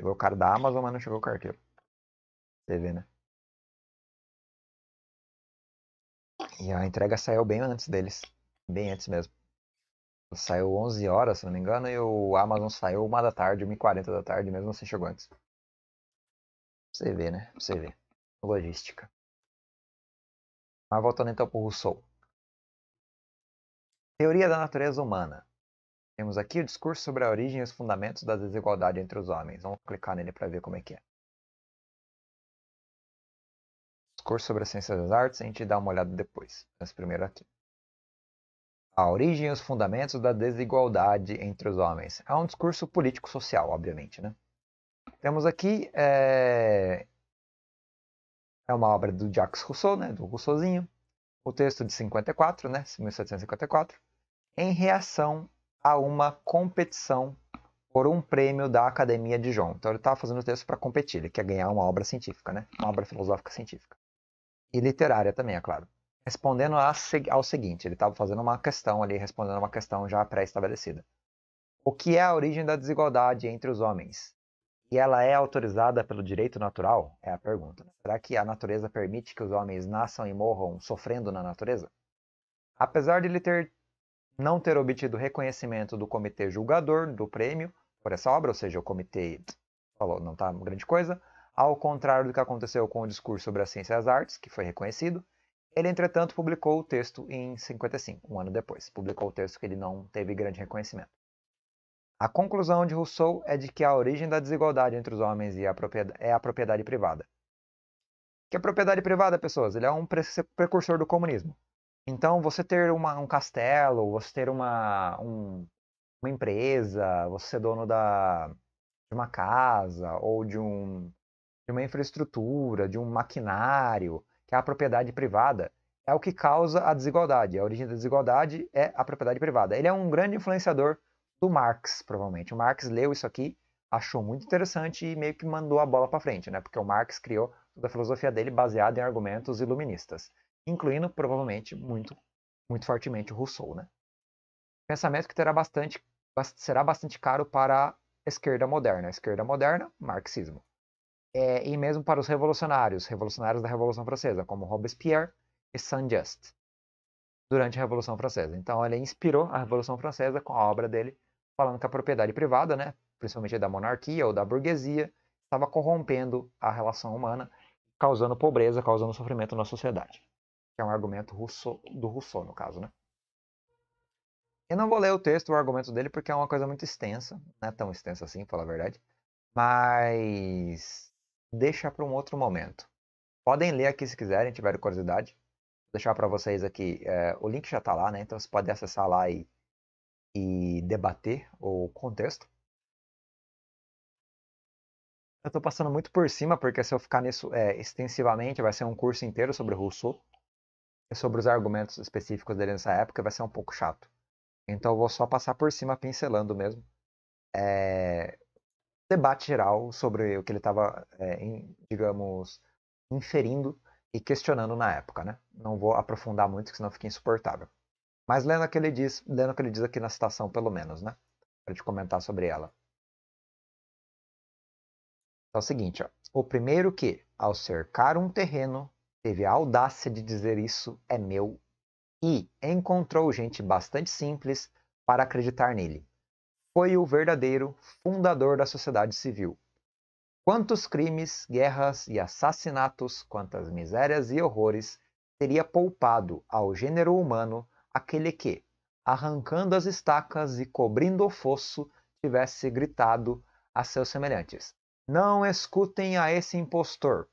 Chegou o cara da Amazon, mas não chegou o carteiro. Você vê, né? E a entrega saiu bem antes deles. Bem antes mesmo. Saiu 11 horas, se não me engano, e o Amazon saiu 1 da tarde, 1h40 da tarde, mesmo assim chegou antes. Pra você ver, né? Pra você ver. Logística. Mas voltando então pro Rousseau. Teoria da natureza humana. Temos aqui o discurso sobre a origem e os fundamentos da desigualdade entre os homens. Vamos clicar nele para ver como é que é. Discurso sobre a ciência das artes, a gente dá uma olhada depois. Mas primeiro aqui. A origem e os fundamentos da desigualdade entre os homens. É um discurso político-social, obviamente. Né? Temos aqui é... é uma obra do Jacques Rousseau, né? do Rousseauzinho. O texto de 54, né? 1754, em reação a uma competição por um prêmio da Academia de João. Então ele estava tá fazendo o texto para competir, ele quer ganhar uma obra científica, né? Uma obra filosófica científica. E literária também, é claro respondendo a, ao seguinte: ele estava fazendo uma questão ali, respondendo uma questão já pré-estabelecida. O que é a origem da desigualdade entre os homens? E ela é autorizada pelo direito natural? É a pergunta. Será que a natureza permite que os homens nasçam e morram sofrendo na natureza? Apesar de ele ter não ter obtido reconhecimento do comitê julgador do prêmio por essa obra, ou seja, o comitê falou não está grande coisa, ao contrário do que aconteceu com o discurso sobre a ciência e as artes, que foi reconhecido, ele, entretanto, publicou o texto em 55, um ano depois. Publicou o texto que ele não teve grande reconhecimento. A conclusão de Rousseau é de que a origem da desigualdade entre os homens é a propriedade, é a propriedade privada. Que a propriedade privada, pessoas, ele é um precursor do comunismo. Então, você ter uma, um castelo, você ter uma, um, uma empresa, você ser é dono da, de uma casa ou de, um, de uma infraestrutura, de um maquinário, que é a propriedade privada, é o que causa a desigualdade. A origem da desigualdade é a propriedade privada. Ele é um grande influenciador do Marx, provavelmente. O Marx leu isso aqui, achou muito interessante e meio que mandou a bola para frente, né? Porque o Marx criou toda a filosofia dele baseada em argumentos iluministas, incluindo provavelmente muito muito fortemente Rousseau, né? Pensamento que terá bastante será bastante caro para a esquerda moderna. A esquerda moderna, marxismo é, e mesmo para os revolucionários, revolucionários da Revolução Francesa, como Robespierre e Saint-Just, durante a Revolução Francesa. Então ele inspirou a Revolução Francesa com a obra dele, falando que a propriedade privada, né, principalmente da monarquia ou da burguesia, estava corrompendo a relação humana, causando pobreza, causando sofrimento na sociedade. Que é um argumento Rousseau, do Rousseau, no caso, né? Eu não vou ler o texto, o argumento dele, porque é uma coisa muito extensa, não é tão extensa assim, falar a verdade. Mas deixa para um outro momento. Podem ler aqui se quiserem, tiverem curiosidade. Vou deixar para vocês aqui, é, o link já está lá, né? Então você pode acessar lá e, e debater o contexto. Eu estou passando muito por cima, porque se eu ficar nisso é, extensivamente, vai ser um curso inteiro sobre Rousseau e sobre os argumentos específicos dele nessa época, vai ser um pouco chato. Então eu vou só passar por cima, pincelando mesmo. É, debate geral sobre o que ele estava, é, digamos, inferindo e questionando na época, né? Não vou aprofundar muito, senão fica insuportável. Mas lendo o que ele diz, lendo o que ele diz aqui na citação, pelo menos, né? Para te comentar sobre ela. É o seguinte, ó. O primeiro que, ao cercar um terreno, teve a audácia de dizer isso é meu e encontrou gente bastante simples para acreditar nele foi o verdadeiro fundador da sociedade civil. Quantos crimes, guerras e assassinatos, quantas misérias e horrores teria poupado ao gênero humano aquele que, arrancando as estacas e cobrindo o fosso, tivesse gritado a seus semelhantes: Não escutem a esse impostor!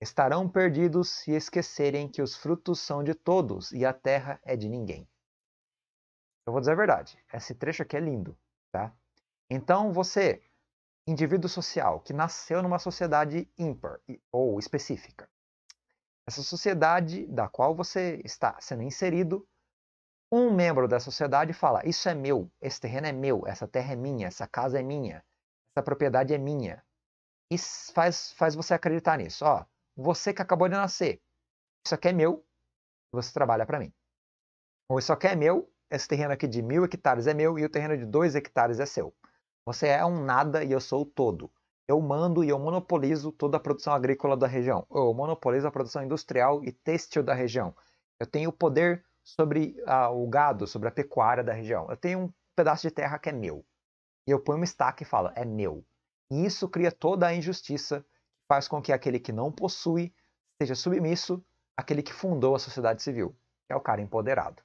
Estarão perdidos se esquecerem que os frutos são de todos e a terra é de ninguém. Eu vou dizer a verdade, esse trecho aqui é lindo, tá? Então você, indivíduo social que nasceu numa sociedade ímpar ou específica, essa sociedade da qual você está sendo inserido, um membro da sociedade fala: Isso é meu, esse terreno é meu, essa terra é minha, essa casa é minha, essa propriedade é minha. E faz, faz você acreditar nisso. Ó, você que acabou de nascer, isso aqui é meu, você trabalha para mim. Ou isso aqui é meu, esse terreno aqui de mil hectares é meu e o terreno de dois hectares é seu. Você é um nada e eu sou o todo. Eu mando e eu monopolizo toda a produção agrícola da região. Eu monopolizo a produção industrial e têxtil da região. Eu tenho poder sobre o gado, sobre a pecuária da região. Eu tenho um pedaço de terra que é meu. E eu ponho um estaca e falo, é meu. E isso cria toda a injustiça, faz com que aquele que não possui seja submisso àquele que fundou a sociedade civil, que é o cara empoderado.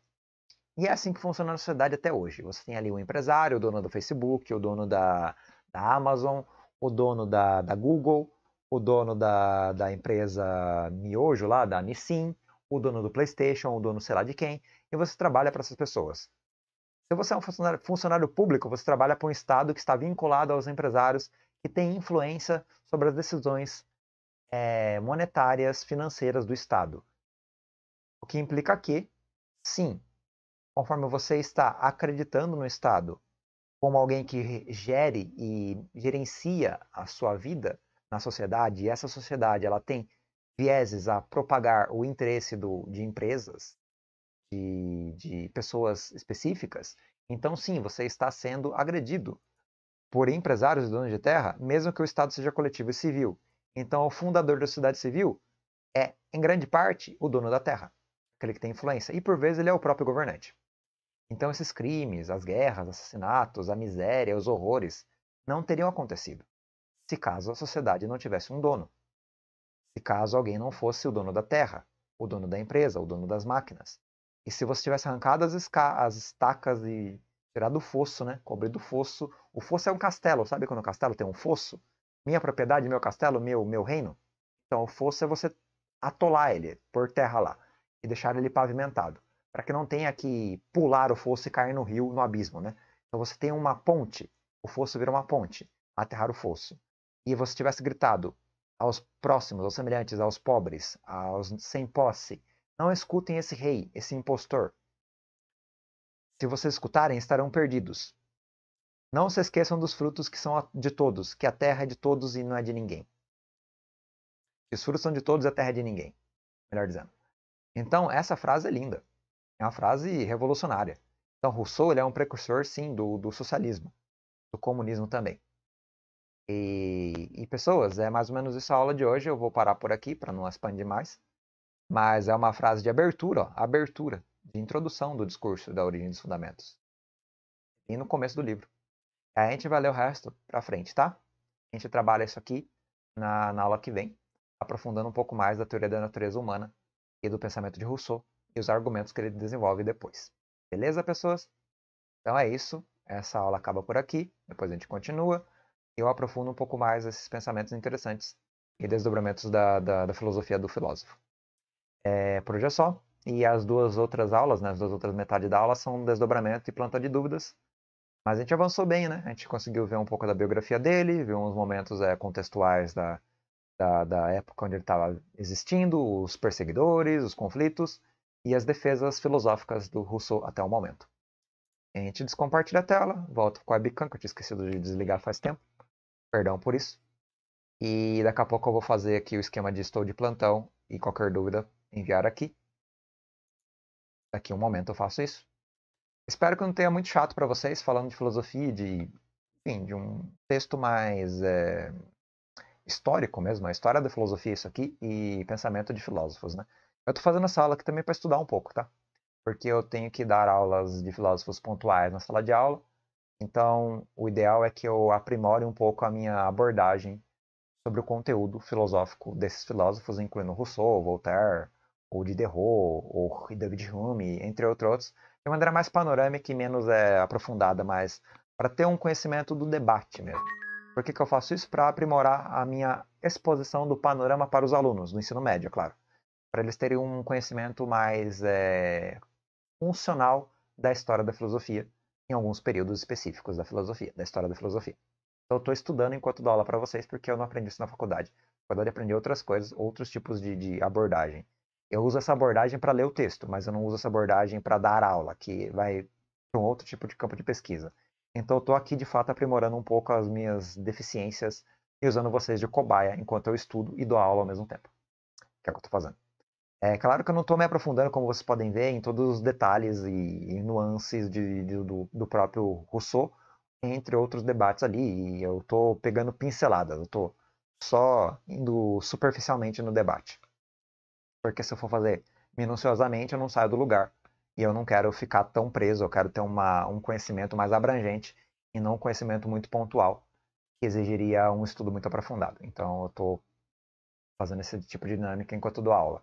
E é assim que funciona a sociedade até hoje. Você tem ali o um empresário, o dono do Facebook, o dono da, da Amazon, o dono da, da Google, o dono da, da empresa Miojo lá, da Nissin, o dono do PlayStation, o dono sei lá de quem, e você trabalha para essas pessoas. Se você é um funcionário, funcionário público, você trabalha para um Estado que está vinculado aos empresários, que tem influência sobre as decisões é, monetárias, financeiras do Estado. O que implica que, sim, conforme você está acreditando no Estado como alguém que gere e gerencia a sua vida na sociedade, e essa sociedade ela tem vieses a propagar o interesse do, de empresas, de, de pessoas específicas, então sim, você está sendo agredido por empresários e donos de terra, mesmo que o Estado seja coletivo e civil. Então, o fundador da sociedade civil é, em grande parte, o dono da terra, aquele que tem influência, e por vezes ele é o próprio governante. Então esses crimes, as guerras, assassinatos, a miséria, os horrores, não teriam acontecido, se caso a sociedade não tivesse um dono. Se caso alguém não fosse o dono da terra, o dono da empresa, o dono das máquinas. E se você tivesse arrancado as, as estacas e tirado o fosso, né? Cobrido o fosso. O fosso é um castelo, sabe quando o castelo tem um fosso? Minha propriedade, meu castelo, meu, meu reino. Então o fosso é você atolar ele, por terra lá, e deixar ele pavimentado para que não tenha que pular o fosso e cair no rio, no abismo, né? Então você tem uma ponte, o fosso vira uma ponte, aterrar o fosso. E você tivesse gritado aos próximos, aos semelhantes, aos pobres, aos sem posse, não escutem esse rei, esse impostor. Se vocês escutarem, estarão perdidos. Não se esqueçam dos frutos que são de todos, que a terra é de todos e não é de ninguém. Os frutos são de todos e a terra é de ninguém. Melhor dizendo. Então, essa frase é linda uma frase revolucionária. Então, Rousseau ele é um precursor, sim, do, do socialismo, do comunismo também. E, e, pessoas, é mais ou menos isso a aula de hoje. Eu vou parar por aqui para não expandir mais. Mas é uma frase de abertura, ó, abertura, de introdução do discurso da origem dos fundamentos. E no começo do livro. Aí a gente vai ler o resto para frente, tá? A gente trabalha isso aqui na, na aula que vem, aprofundando um pouco mais da teoria da natureza humana e do pensamento de Rousseau e os argumentos que ele desenvolve depois. Beleza, pessoas? Então é isso. Essa aula acaba por aqui. Depois a gente continua. E eu aprofundo um pouco mais esses pensamentos interessantes e desdobramentos da, da, da filosofia do filósofo. É, por hoje é só. E as duas outras aulas, né, as duas outras metades da aula, são desdobramento e planta de dúvidas. Mas a gente avançou bem, né? A gente conseguiu ver um pouco da biografia dele, viu uns momentos é, contextuais da, da, da época onde ele estava existindo, os perseguidores, os conflitos e as defesas filosóficas do Rousseau até o momento. A gente descompartilha a tela, volta com a webcam, que eu tinha esquecido de desligar faz tempo. Perdão por isso. E daqui a pouco eu vou fazer aqui o esquema de estou de plantão e qualquer dúvida enviar aqui. Daqui a um momento eu faço isso. Espero que não tenha muito chato para vocês falando de filosofia, de, enfim, de um texto mais é, histórico mesmo, a história da filosofia isso aqui e pensamento de filósofos, né? Eu tô fazendo essa aula aqui também para estudar um pouco, tá? Porque eu tenho que dar aulas de filósofos pontuais na sala de aula. Então, o ideal é que eu aprimore um pouco a minha abordagem sobre o conteúdo filosófico desses filósofos, incluindo Rousseau, Voltaire, ou Diderot, ou David Hume, entre outros, de maneira mais panorâmica e menos é, aprofundada, mas para ter um conhecimento do debate mesmo. Por que, que eu faço isso? Para aprimorar a minha exposição do panorama para os alunos, do ensino médio, é claro para eles terem um conhecimento mais é, funcional da história da filosofia em alguns períodos específicos da filosofia, da história da filosofia. Então, eu estou estudando enquanto dou aula para vocês porque eu não aprendi isso na faculdade. Na faculdade aprendi outras coisas, outros tipos de, de abordagem. Eu uso essa abordagem para ler o texto, mas eu não uso essa abordagem para dar aula, que vai para um outro tipo de campo de pesquisa. Então, eu estou aqui de fato aprimorando um pouco as minhas deficiências e usando vocês de cobaia enquanto eu estudo e dou aula ao mesmo tempo. Que é o que eu estou fazendo. É claro que eu não estou me aprofundando, como vocês podem ver, em todos os detalhes e, e nuances de, de, do, do, próprio Rousseau, entre outros debates ali, e eu estou pegando pinceladas, eu estou só indo superficialmente no debate. Porque se eu for fazer minuciosamente, eu não saio do lugar, e eu não quero ficar tão preso, eu quero ter uma, um conhecimento mais abrangente, e não um conhecimento muito pontual, que exigiria um estudo muito aprofundado. Então eu estou fazendo esse tipo de dinâmica enquanto dou aula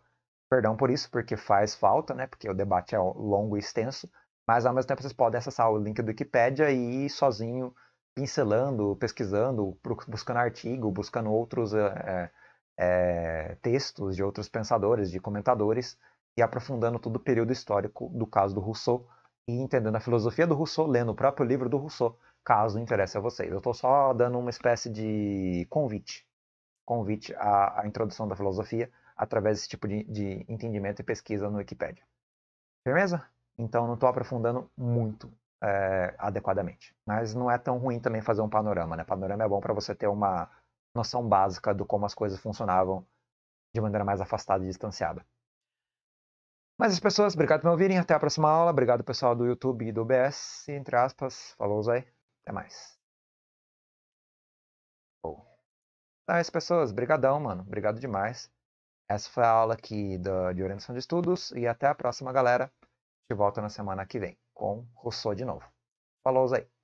perdão por isso, porque faz falta, né? Porque o debate é longo e extenso, mas ao mesmo tempo vocês podem acessar o link do Wikipedia e ir sozinho pincelando, pesquisando, buscando artigo, buscando outros é, é, textos de outros pensadores, de comentadores, e aprofundando todo o período histórico do caso do Rousseau e entendendo a filosofia do Rousseau, lendo o próprio livro do Rousseau, caso interesse a vocês. Eu estou só dando uma espécie de convite, convite à, à introdução da filosofia, através desse tipo de, de entendimento e pesquisa no Wikipedia. Firmeza? Então não estou aprofundando muito é, adequadamente. Mas não é tão ruim também fazer um panorama, né? Panorama é bom para você ter uma noção básica do como as coisas funcionavam de maneira mais afastada e distanciada. Mas as pessoas, obrigado por me ouvirem. Até a próxima aula. Obrigado pessoal do YouTube e do OBS, entre aspas. Falou, Zé. Até mais. Tá, então as é pessoas, brigadão, mano. Obrigado demais. Essa foi a aula aqui do, de orientação de estudos e até a próxima, galera. Te volto volta na semana que vem com Rousseau de novo. Falou aí!